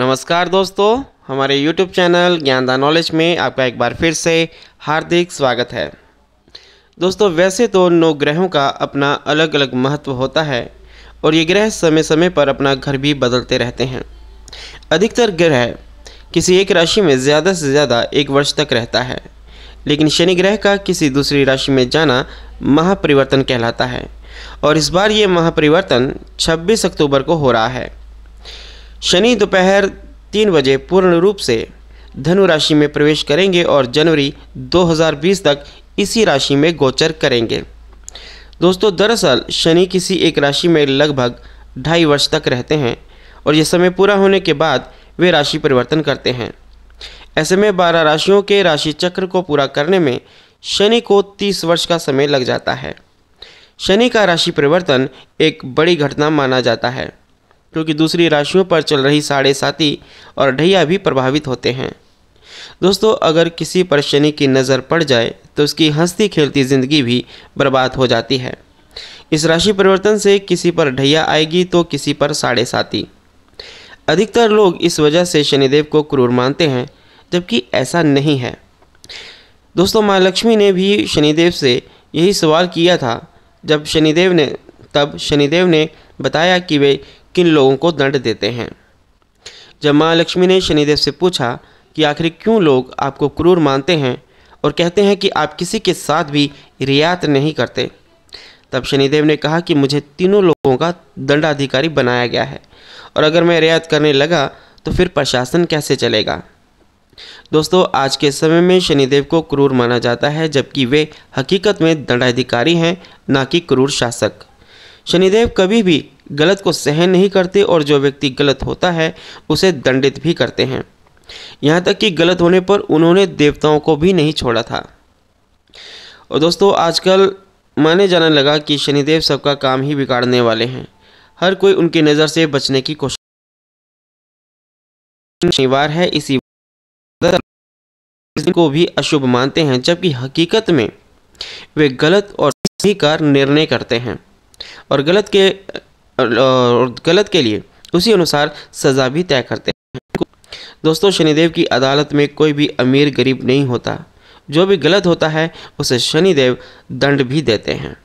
नमस्कार दोस्तों हमारे YouTube channel Gyan the knowledge में आपका एक बार फिर से हार्दिक स्वागत है दोस्तों वैसे तो नौ ग्रहों का अपना अलग अलग महत्व होता है और ये ग्रह समय समय पर अपना घर भी बदलते रहते हैं अधिकतर ग्रह किसी एक राशि में ज़्यादा से ज़्यादा एक वर्ष तक रहता है लेकिन शनि ग्रह का किसी दूसरी राशि में जाना महापरिवर्तन कहलाता है और इस बार ये महापरिवर्तन 26 अक्टूबर को हो रहा है शनि दोपहर तीन बजे पूर्ण रूप से धनु राशि में प्रवेश करेंगे और जनवरी 2020 तक इसी राशि में गोचर करेंगे दोस्तों दरअसल शनि किसी एक राशि में लगभग ढाई वर्ष तक रहते हैं और यह समय पूरा होने के बाद वे राशि परिवर्तन करते हैं ऐसे में बारह राशियों के राशि चक्र को पूरा करने में शनि को तीस वर्ष का समय लग जाता है शनि का राशि परिवर्तन एक बड़ी घटना माना जाता है क्योंकि दूसरी राशियों पर चल रही साढ़े साथी और ढैया भी प्रभावित होते हैं दोस्तों अगर किसी पर शनि की नज़र पड़ जाए तो उसकी हंसती खेलती ज़िंदगी भी बर्बाद हो जाती है इस राशि परिवर्तन से किसी पर ढैया आएगी तो किसी पर साढ़े साथी अधिकतर लोग इस वजह से शनिदेव को क्रूर मानते हैं जबकि ऐसा नहीं है दोस्तों माँ लक्ष्मी ने भी शनिदेव से यही सवाल किया था जब शनिदेव ने तब शनिदेव ने बताया कि वे किन लोगों को दंड देते हैं जब माँ लक्ष्मी ने शनिदेव से पूछा कि आखिर क्यों लोग आपको क्रूर मानते हैं और कहते हैं कि आप किसी के साथ भी रियायत नहीं करते तब शनिदेव ने कहा कि मुझे तीनों लोगों का दंडाधिकारी बनाया गया है और अगर मैं रियायत करने लगा तो फिर प्रशासन कैसे चलेगा दोस्तों आज के समय में शनिदेव को क्रूर माना जाता है जबकि वे हकीकत में दंडाधिकारी हैं ना कि क्रूर शासक शनिदेव कभी भी गलत को सहन नहीं करते और जो व्यक्ति गलत होता है उसे दंडित भी करते हैं यहाँ तक कि गलत होने पर उन्होंने देवताओं को भी नहीं छोड़ा था और दोस्तों आजकल माने जाने लगा कि शनिदेव सबका काम ही बिगाड़ने वाले हैं हर कोई उनकी नज़र से बचने की कोशिश शनिवार है इसी को भी अशुभ मानते हैं जबकि हकीकत में वे गलत और सही का निर्णय करते हैं और गलत के और गलत के लिए उसी अनुसार सज़ा भी तय करते हैं दोस्तों शनिदेव की अदालत में कोई भी अमीर गरीब नहीं होता जो भी गलत होता है उसे शनिदेव दंड भी देते हैं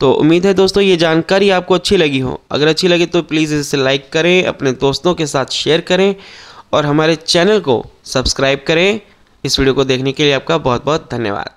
तो उम्मीद है दोस्तों ये जानकारी आपको अच्छी लगी हो अगर अच्छी लगे तो प्लीज़ इसे लाइक करें अपने दोस्तों के साथ शेयर करें और हमारे चैनल को सब्सक्राइब करें इस वीडियो को देखने के लिए आपका बहुत बहुत धन्यवाद